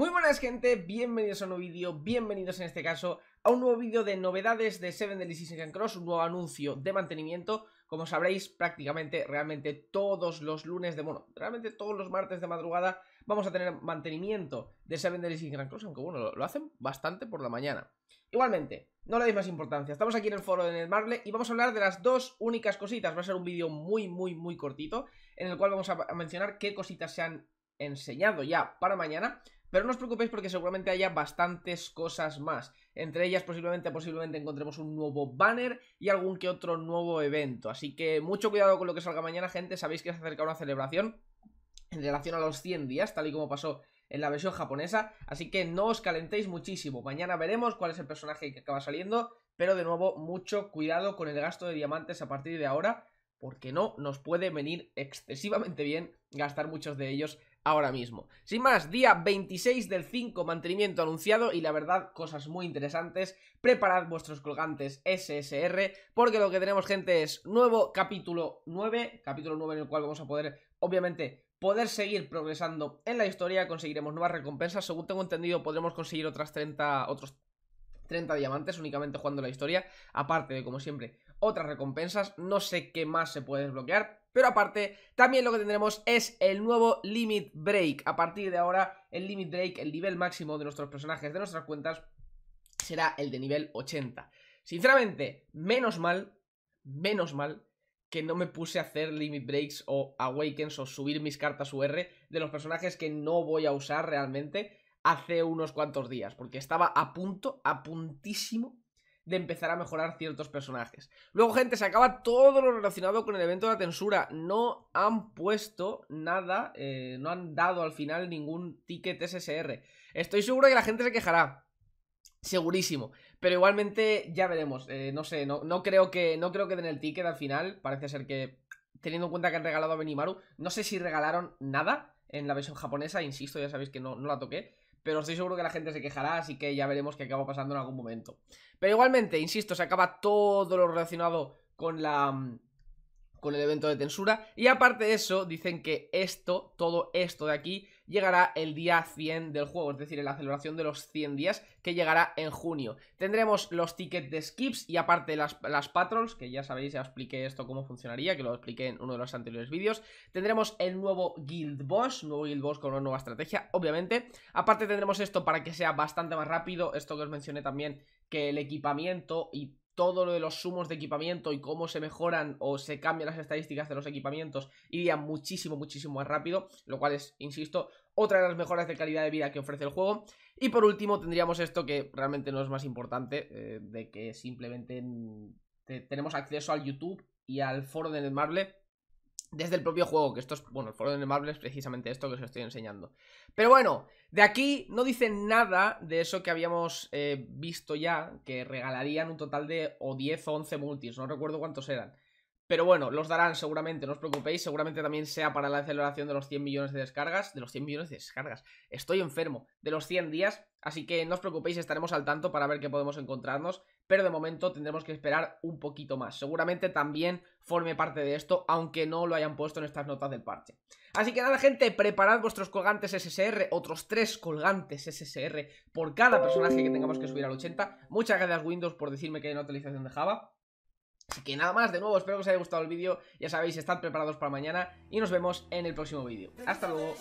Muy buenas gente, bienvenidos a un nuevo vídeo, bienvenidos en este caso a un nuevo vídeo de novedades de Seven Delicious and Cross, un nuevo anuncio de mantenimiento, como sabréis prácticamente realmente todos los lunes de, bueno, realmente todos los martes de madrugada vamos a tener mantenimiento de Seven Delicious Sins and Cross, aunque bueno, lo, hacen bastante por la mañana. Igualmente, no le deis más importancia, estamos aquí en el foro de Netmarble y vamos a hablar de las dos únicas cositas, va a ser un vídeo muy muy muy cortito, en el cual vamos a mencionar qué cositas se han enseñado ya para mañana, pero no os preocupéis porque seguramente haya bastantes cosas más. Entre ellas posiblemente, posiblemente encontremos un nuevo banner y algún que otro nuevo evento. Así que mucho cuidado con lo que salga mañana, gente. Sabéis que se acerca una celebración en relación a los 100 días, tal y como pasó en la versión japonesa, así que no os calentéis muchísimo. Mañana veremos cuál es el personaje que acaba saliendo, pero de nuevo mucho cuidado con el gasto de diamantes a partir de ahora, porque no nos puede venir excesivamente bien gastar muchos de ellos ahora mismo. Sin más, día 26 del 5, mantenimiento anunciado y la verdad, cosas muy interesantes. Preparad vuestros colgantes SSR, porque lo que tenemos, gente, es nuevo capítulo 9, capítulo 9 en el cual vamos a poder, obviamente, poder seguir progresando en la historia, conseguiremos nuevas recompensas, según tengo entendido podremos conseguir otras 30, otros 30 diamantes únicamente jugando la historia, aparte de, como siempre, otras recompensas, no sé qué más se puede desbloquear, pero aparte, también lo que tendremos es el nuevo Limit Break. A partir de ahora, el Limit Break, el nivel máximo de nuestros personajes, de nuestras cuentas, será el de nivel 80. Sinceramente, menos mal, menos mal, que no me puse a hacer limit breaks o awakens o subir mis cartas UR de los personajes que no voy a usar realmente hace unos cuantos días, porque estaba a punto, a puntísimo de empezar a mejorar ciertos personajes. Luego, gente, se acaba todo lo relacionado con el evento de la tensura. No han puesto nada, eh, no han dado al final ningún ticket SSR. Estoy seguro que la gente se quejará. Segurísimo. Pero igualmente ya veremos. Eh, no sé, no, no, creo que, no creo que den el ticket al final. Parece ser que, teniendo en cuenta que han regalado a Benimaru, no sé si regalaron nada en la versión japonesa, insisto, ya sabéis que no la toqué pero estoy seguro que la gente se quejará, así que ya veremos qué acaba pasando en algún momento. Pero igualmente, insisto, se acaba todo lo relacionado con la mm, con el evento de tensura. y aparte de eso dicen que esto, todo esto de aquí llegará el día 100 del juego, es decir, en la celebración de los 100 días que llegará en junio. Tendremos los tickets de skips y aparte las, las patrols, que ya sabéis, ya expliqué esto cómo funcionaría, que lo expliqué en uno de los anteriores vídeos. Tendremos el nuevo Guild Boss, nuevo Guild Boss con una nueva estrategia, obviamente. Aparte tendremos esto para que sea bastante más rápido, esto que os mencioné también, que el equipamiento y todo lo de los sumos de equipamiento y cómo se mejoran o se cambian las estadísticas de los equipamientos iría muchísimo, muchísimo más rápido, lo cual es, insisto, otra de las mejoras de calidad de vida que ofrece el juego. Y por último tendríamos esto que realmente no es más importante, eh, de que simplemente mm, tenemos acceso al YouTube y al foro de Netmarble desde el propio juego, que esto es, bueno, el foro de Marvel es precisamente esto que os estoy enseñando. Pero bueno, de aquí no dicen nada de eso que habíamos eh, visto ya, que regalarían un total de o 10 o 11 multis, no recuerdo cuántos eran. Pero bueno, los darán seguramente, no os preocupéis. Seguramente también sea para la aceleración de los 100 millones de descargas. De los 100 millones de descargas. Estoy enfermo. De los 100 días. Así que no os preocupéis, estaremos al tanto para ver qué podemos encontrarnos. Pero de momento tendremos que esperar un poquito más. Seguramente también forme parte de esto, aunque no lo hayan puesto en estas notas del parche. Así que nada, gente, preparad vuestros colgantes SSR, otros tres colgantes SSR por cada personaje que tengamos que subir al 80. Muchas gracias Windows por decirme que hay una actualización de Java. Así que nada más, de nuevo, espero que os haya gustado el vídeo, ya sabéis, estad preparados para mañana y nos vemos en el próximo vídeo. ¡Hasta luego!